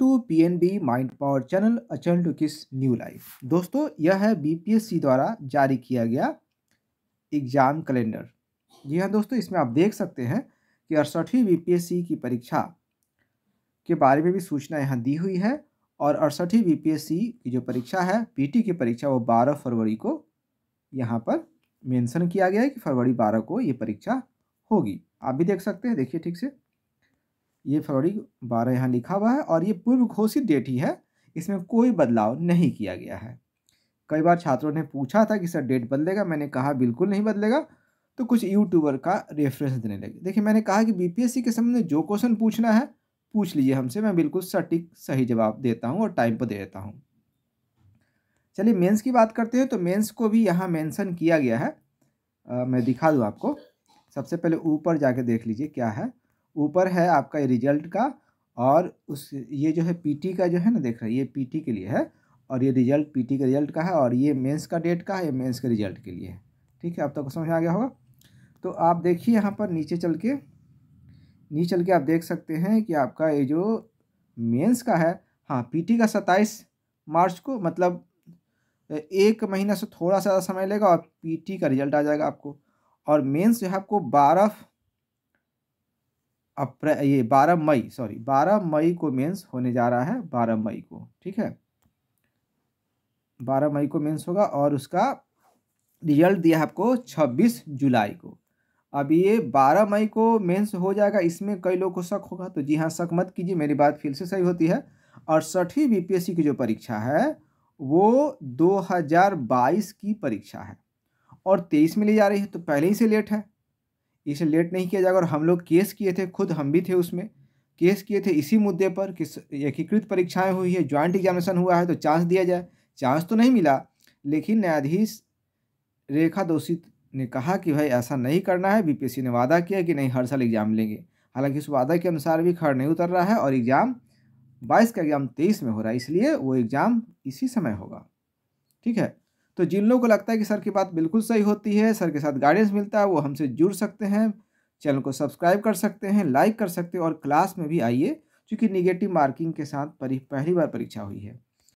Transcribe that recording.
to P N B mind power channel अचल टू किस न्यू लाइफ दोस्तों यह है बीपीएससी द्वारा जारी किया गया एग्ज़ाम कैलेंडर जी हाँ दोस्तों इसमें आप देख सकते हैं कि अड़सठवीं बीपीएससी की परीक्षा के बारे में भी सूचना यहाँ दी हुई है और अड़सठवीं बीपीएससी की जो परीक्षा है पीटी की परीक्षा वो बारह फरवरी को यहाँ पर मैंसन किया गया है कि फरवरी बारह को ये परीक्षा होगी आप भी देख सकते हैं देखिए ठीक से ये फरवरी बारह यहाँ लिखा हुआ है और ये पूर्व घोषित डेट ही है इसमें कोई बदलाव नहीं किया गया है कई बार छात्रों ने पूछा था कि सर डेट बदलेगा मैंने कहा बिल्कुल नहीं बदलेगा तो कुछ यूट्यूबर का रेफरेंस देने लगे देखिए मैंने कहा कि बीपीएससी के संबंध में जो क्वेश्चन पूछना है पूछ लीजिए हमसे मैं बिल्कुल सटीक सही जवाब देता हूँ और टाइम पर दे देता हूँ चलिए मेंस की बात करते हैं तो मेंस को भी यहाँ मेंशन किया गया है आ, मैं दिखा दूँ आपको सबसे पहले ऊपर जाके देख लीजिए क्या है ऊपर है आपका रिजल्ट का और उस ये जो है पीटी का जो है ना देख रहे हैं ये पीटी के लिए है और ये रिजल्ट पीटी के रिजल्ट का है और ये मेंस का डेट का है ये मेंस के रिजल्ट के लिए है ठीक है अब तक तो समझ आ गया होगा तो आप देखिए यहाँ पर नीचे चल के नीचे चल के आप देख सकते हैं कि आपका ये जो मेंस का है हाँ पीटी का सत्ताईस मार्च को मतलब एक महीना से थोड़ा सा समय लेगा और पी का रिजल्ट आ जाएगा आपको और मेन्स जो है आपको बारह अप्रैल ये बारह मई सॉरी बारह मई को मेंस होने जा रहा है बारह मई को ठीक है बारह मई को मेंस होगा और उसका रिजल्ट दिया है आपको छब्बीस जुलाई को अब ये बारह मई को मेंस हो जाएगा इसमें कई लोगों को शक होगा तो जी हाँ शक मत कीजिए मेरी बात फिर से सही होती है और सठवीं बीपीएससी की जो परीक्षा है वो 2022 की परीक्षा है और तेईस में ले जा रही है तो पहले ही से लेट है इसे लेट नहीं किया जाएगा और हम लोग केस किए थे खुद हम भी थे उसमें केस किए थे इसी मुद्दे पर कि एकीकृत परीक्षाएं हुई है ज्वाइंट एग्जामिनेशन हुआ है तो चांस दिया जाए चांस तो नहीं मिला लेकिन न्यायाधीश रेखा दोषित ने कहा कि भाई ऐसा नहीं करना है बीपीएससी ने वादा किया कि नहीं हर साल एग्ज़ाम लेंगे हालांकि उस वादा के अनुसार भी खड़ नहीं उतर रहा है और एग्ज़ाम बाईस का एग्ज़ाम तेईस में हो रहा है इसलिए वो एग्ज़ाम इसी समय होगा ठीक है तो जिन लोगों को लगता है कि सर की बात बिल्कुल सही होती है सर के साथ गाइडेंस मिलता है वो हमसे जुड़ सकते हैं चैनल को सब्सक्राइब कर सकते हैं लाइक कर सकते हैं और क्लास में भी आइए क्योंकि निगेटिव मार्किंग के साथ पहली बार परीक्षा हुई है